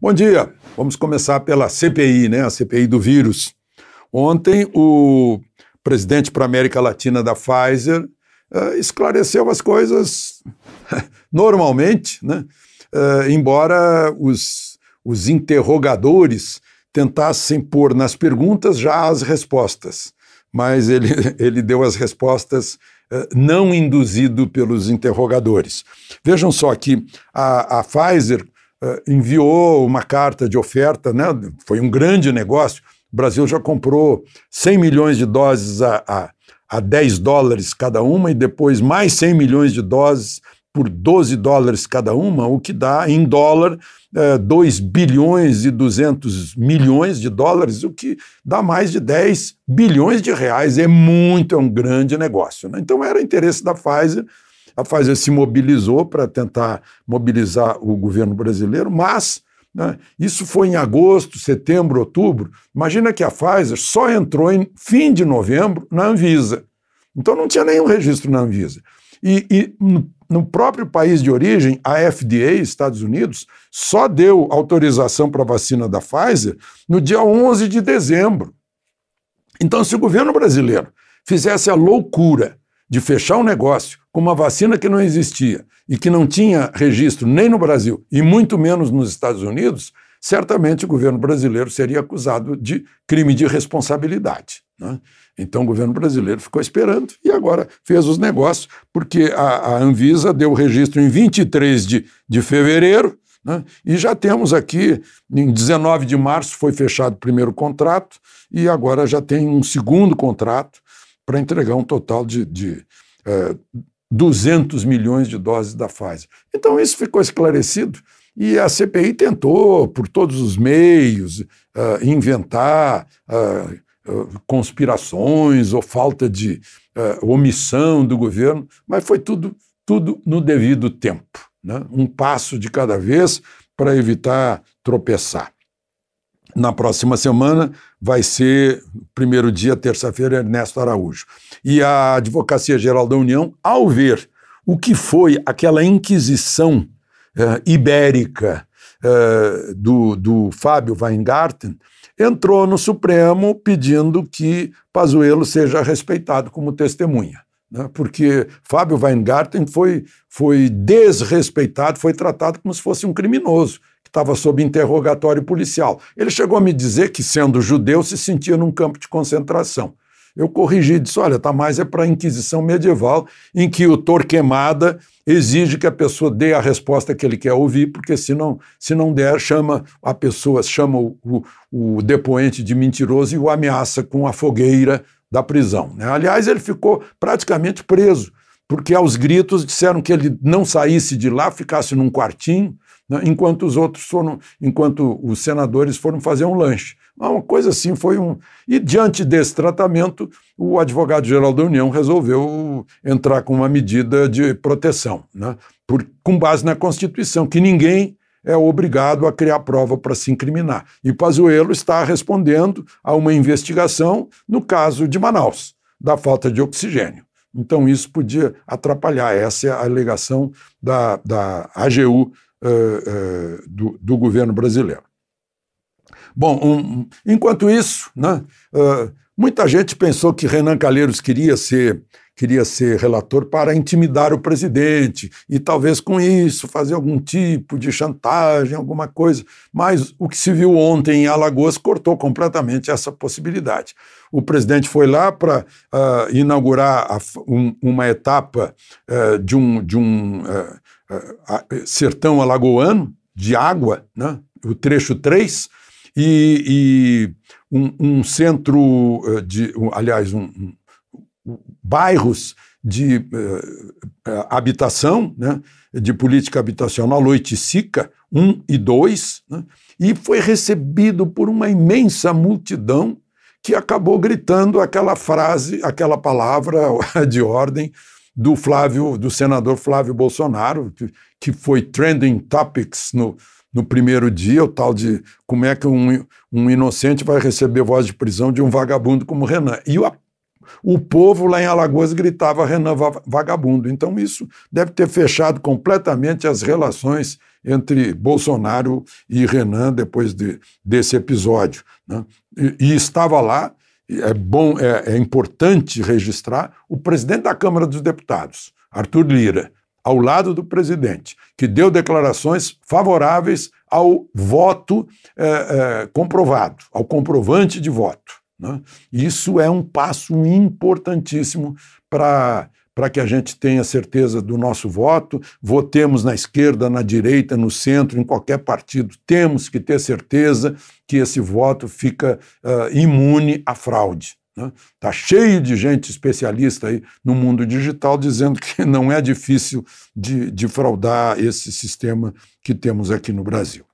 Bom dia. Vamos começar pela CPI, né? A CPI do vírus. Ontem o presidente para a América Latina da Pfizer uh, esclareceu as coisas normalmente, né? Uh, embora os, os interrogadores tentassem pôr nas perguntas já as respostas, mas ele, ele deu as respostas eh, não induzido pelos interrogadores. Vejam só que a, a Pfizer eh, enviou uma carta de oferta, né? foi um grande negócio. O Brasil já comprou 100 milhões de doses a, a, a 10 dólares cada uma e depois mais 100 milhões de doses por 12 dólares cada uma, o que dá em dólar é, 2 bilhões e 200 milhões de dólares, o que dá mais de 10 bilhões de reais. É muito, é um grande negócio. Né? Então era interesse da Pfizer. A Pfizer se mobilizou para tentar mobilizar o governo brasileiro, mas né, isso foi em agosto, setembro, outubro. Imagina que a Pfizer só entrou em fim de novembro na Anvisa. Então não tinha nenhum registro na Anvisa. E, e no próprio país de origem, a FDA, Estados Unidos, só deu autorização para a vacina da Pfizer no dia 11 de dezembro. Então, se o governo brasileiro fizesse a loucura de fechar o um negócio com uma vacina que não existia e que não tinha registro nem no Brasil e muito menos nos Estados Unidos, certamente o governo brasileiro seria acusado de crime de responsabilidade. Né? Então o governo brasileiro ficou esperando e agora fez os negócios, porque a, a Anvisa deu o registro em 23 de, de fevereiro, né? e já temos aqui, em 19 de março foi fechado o primeiro contrato, e agora já tem um segundo contrato para entregar um total de, de é, 200 milhões de doses da Pfizer. Então isso ficou esclarecido. E a CPI tentou, por todos os meios, uh, inventar, uh, eh, conspirações ou falta de uh, omissão do governo, mas foi tudo, tudo no devido tempo, né? um passo de cada vez para evitar tropeçar. Na próxima semana vai ser, primeiro dia, terça-feira, Ernesto Araújo. E a Advocacia Geral da União, ao ver o que foi aquela inquisição uh, ibérica uh, do, do Fábio Weingarten, entrou no Supremo pedindo que Pazuello seja respeitado como testemunha né? porque Fábio Weingarten foi, foi desrespeitado, foi tratado como se fosse um criminoso que estava sob interrogatório policial. Ele chegou a me dizer que, sendo judeu, se sentia num campo de concentração. Eu corrigi, disse: olha, tá mais é para a Inquisição medieval, em que o Torquemada exige que a pessoa dê a resposta que ele quer ouvir, porque se não, se não der, chama a pessoa, chama o, o, o depoente de mentiroso e o ameaça com a fogueira da prisão. Né? Aliás, ele ficou praticamente preso porque aos gritos disseram que ele não saísse de lá, ficasse num quartinho, né, enquanto os outros foram, enquanto os senadores foram fazer um lanche. Uma coisa assim foi um. E diante desse tratamento, o advogado-geral da União resolveu entrar com uma medida de proteção, né, por, com base na Constituição, que ninguém é obrigado a criar prova para se incriminar. E Pazuello está respondendo a uma investigação no caso de Manaus, da falta de oxigênio. Então, isso podia atrapalhar. Essa é a alegação da, da AGU uh, eh, uh, eh, do, do, governo brasileiro. Bom, um, enquanto isso, né, uh, Muita gente pensou que Renan Calheiros queria ser, queria ser relator para intimidar o presidente e talvez com isso fazer algum tipo de chantagem, alguma coisa. Mas o que se viu ontem em Alagoas cortou completamente essa possibilidade. O presidente foi lá para uh, inaugurar a, um, uma etapa uh, de um, de um uh, sertão alagoano de água, né? o trecho 3 e, e um, um, centro eh, de, aliás, um, bairros de uh, habitação, né, de política habitacional, Oiticica, um e dois né, e foi recebido por uma imensa multidão que acabou gritando aquela frase, aquela palavra de ordem do Flávio, do senador Flávio Bolsonaro, que, que foi trending topics no, no primeiro dia, o tal de como é que um, um inocente vai receber voz de prisão de um vagabundo como Renan. E o, o povo lá em Alagoas gritava Renan vagabundo. Então isso deve ter fechado completamente as relações entre Bolsonaro e Renan depois de, desse episódio. Né? E, e, estava lá, é bom, é, é importante registrar, o presidente da Câmara dos Deputados, Arthur Lira ao lado do presidente, que deu declarações favoráveis ao voto é, é, comprovado, ao comprovante de voto. Né? Isso é um passo importantíssimo para para que a gente tenha certeza do nosso voto, votemos na esquerda, na direita, no centro, em qualquer partido, temos que ter certeza que esse voto fica uh, imune à fraude. Está né? Tá cheio de gente especialista aí no mundo digital dizendo que não é difícil de, de fraudar esse sistema que temos aqui no Brasil.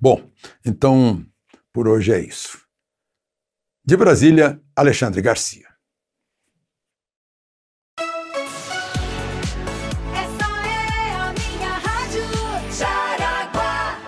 Bom, então por hoje é isso. De Brasília, Alexandre Garcia.